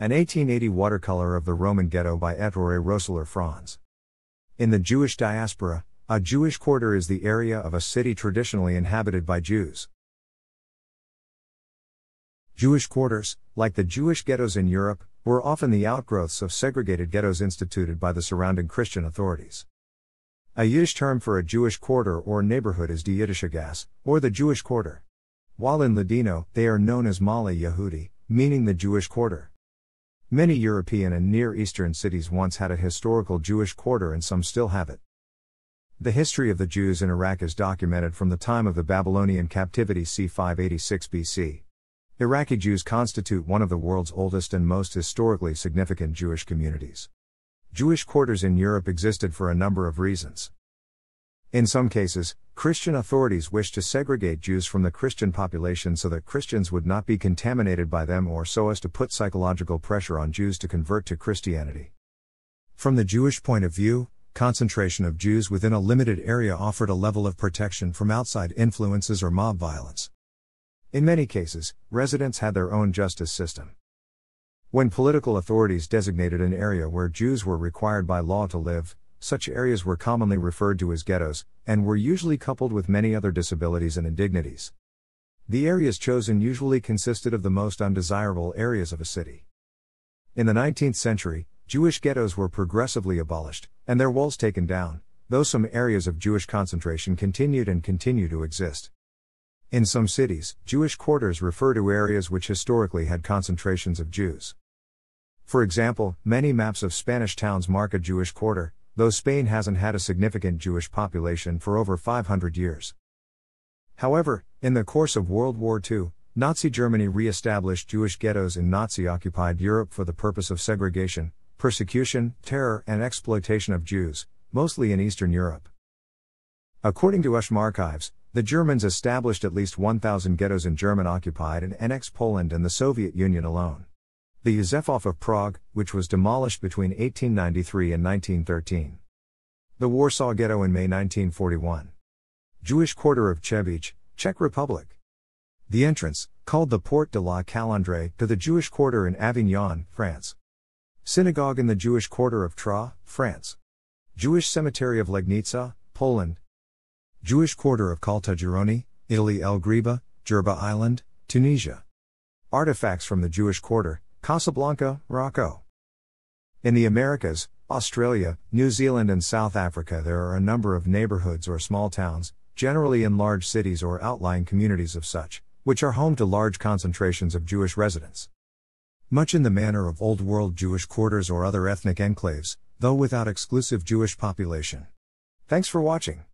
an 1880 watercolor of the Roman ghetto by Ettore Rosler Franz. In the Jewish diaspora, a Jewish quarter is the area of a city traditionally inhabited by Jews. Jewish quarters, like the Jewish ghettos in Europe, were often the outgrowths of segregated ghettos instituted by the surrounding Christian authorities. A Yiddish term for a Jewish quarter or neighborhood is die or the Jewish quarter. While in Ladino, they are known as Mali Yehudi, meaning the Jewish quarter. Many European and Near Eastern cities once had a historical Jewish quarter and some still have it. The history of the Jews in Iraq is documented from the time of the Babylonian captivity c. 586 BC. Iraqi Jews constitute one of the world's oldest and most historically significant Jewish communities. Jewish quarters in Europe existed for a number of reasons. In some cases, Christian authorities wished to segregate Jews from the Christian population so that Christians would not be contaminated by them or so as to put psychological pressure on Jews to convert to Christianity. From the Jewish point of view, concentration of Jews within a limited area offered a level of protection from outside influences or mob violence. In many cases, residents had their own justice system. When political authorities designated an area where Jews were required by law to live, such areas were commonly referred to as ghettos, and were usually coupled with many other disabilities and indignities. The areas chosen usually consisted of the most undesirable areas of a city. In the 19th century, Jewish ghettos were progressively abolished, and their walls taken down, though some areas of Jewish concentration continued and continue to exist. In some cities, Jewish quarters refer to areas which historically had concentrations of Jews. For example, many maps of Spanish towns mark a Jewish quarter, though Spain hasn't had a significant Jewish population for over 500 years. However, in the course of World War II, Nazi Germany re established Jewish ghettos in Nazi occupied Europe for the purpose of segregation, persecution, terror, and exploitation of Jews, mostly in Eastern Europe. According to Ushm Archives, the Germans established at least 1,000 ghettos in German occupied and annexed Poland and the Soviet Union alone the Josefov of Prague, which was demolished between 1893 and 1913. The Warsaw Ghetto in May 1941. Jewish Quarter of Chebich, Czech Republic. The entrance, called the Porte de la Calandre, to the Jewish Quarter in Avignon, France. Synagogue in the Jewish Quarter of Tra, France. Jewish Cemetery of Legnica, Poland. Jewish Quarter of Caltagirone, Italy El Griba, Jerba Island, Tunisia. Artifacts from the Jewish Quarter, Casablanca, Morocco. In the Americas, Australia, New Zealand, and South Africa, there are a number of neighborhoods or small towns, generally in large cities or outlying communities of such, which are home to large concentrations of Jewish residents. Much in the manner of Old World Jewish quarters or other ethnic enclaves, though without exclusive Jewish population. Thanks for watching.